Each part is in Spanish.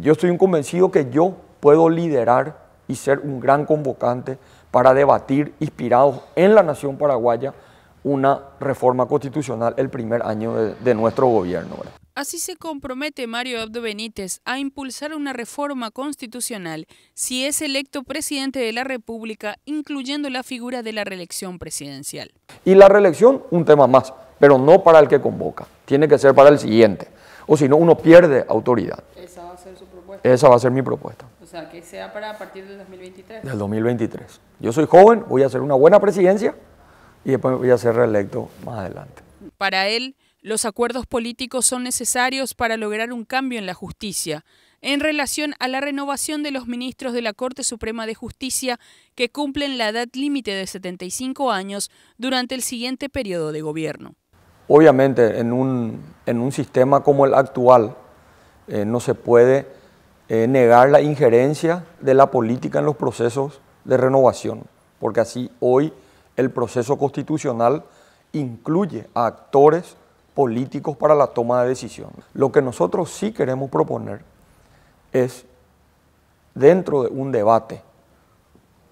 Yo estoy convencido que yo puedo liderar y ser un gran convocante para debatir, inspirados en la nación paraguaya, una reforma constitucional el primer año de nuestro gobierno. Así se compromete Mario Abdo Benítez a impulsar una reforma constitucional si es electo presidente de la República, incluyendo la figura de la reelección presidencial. Y la reelección, un tema más, pero no para el que convoca, tiene que ser para el siguiente o si no, uno pierde autoridad. Esa va a ser su propuesta. Esa va a ser mi propuesta. O sea, que sea para a partir del 2023. Del 2023. Yo soy joven, voy a hacer una buena presidencia y después voy a ser reelecto más adelante. Para él, los acuerdos políticos son necesarios para lograr un cambio en la justicia en relación a la renovación de los ministros de la Corte Suprema de Justicia que cumplen la edad límite de 75 años durante el siguiente periodo de gobierno. Obviamente, en un en un sistema como el actual eh, no se puede eh, negar la injerencia de la política en los procesos de renovación, porque así hoy el proceso constitucional incluye a actores políticos para la toma de decisión. Lo que nosotros sí queremos proponer es, dentro de un debate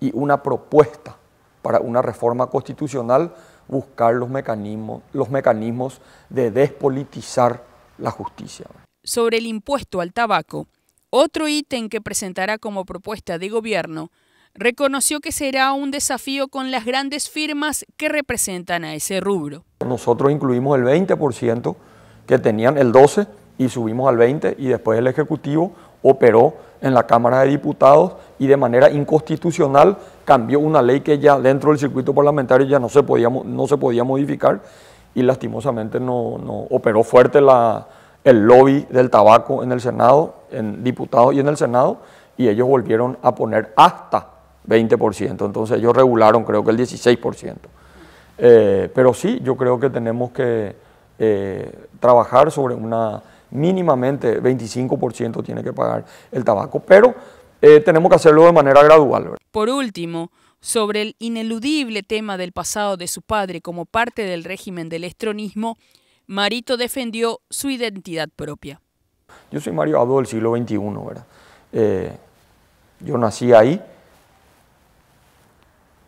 y una propuesta para una reforma constitucional, buscar los mecanismos, los mecanismos de despolitizar la justicia. Sobre el impuesto al tabaco, otro ítem que presentará como propuesta de gobierno, reconoció que será un desafío con las grandes firmas que representan a ese rubro. Nosotros incluimos el 20% que tenían el 12 y subimos al 20 y después el Ejecutivo operó en la Cámara de Diputados y de manera inconstitucional cambió una ley que ya dentro del circuito parlamentario ya no se podía, no se podía modificar y lastimosamente no, operó fuerte el lobby del tabaco en el Senado, en diputados y en el Senado, y ellos volvieron a poner hasta 20%, entonces ellos regularon creo que el 16%. Eh, pero sí, yo creo que tenemos que eh, trabajar sobre una mínimamente 25% tiene que pagar el tabaco, pero eh, tenemos que hacerlo de manera gradual. Por último, sobre el ineludible tema del pasado de su padre como parte del régimen del estronismo, Marito defendió su identidad propia. Yo soy Mario Abdo del siglo XXI, ¿verdad? Eh, yo nací ahí,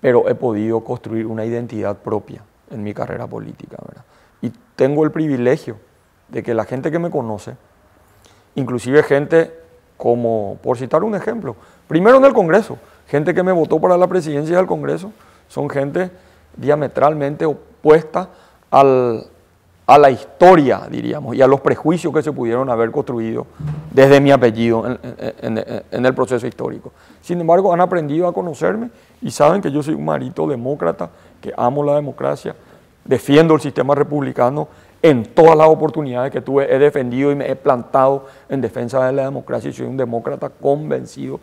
pero he podido construir una identidad propia en mi carrera política, ¿verdad? Y tengo el privilegio de que la gente que me conoce, inclusive gente como, por citar un ejemplo, primero en el Congreso, gente que me votó para la presidencia del Congreso, son gente diametralmente opuesta al, a la historia, diríamos, y a los prejuicios que se pudieron haber construido desde mi apellido en, en, el proceso histórico. Sin embargo, han aprendido a conocerme y saben que yo soy un marito demócrata, que amo la democracia, Defiendo el sistema republicano en todas las oportunidades que tuve, he defendido y me he plantado en defensa de la democracia y soy un demócrata convencido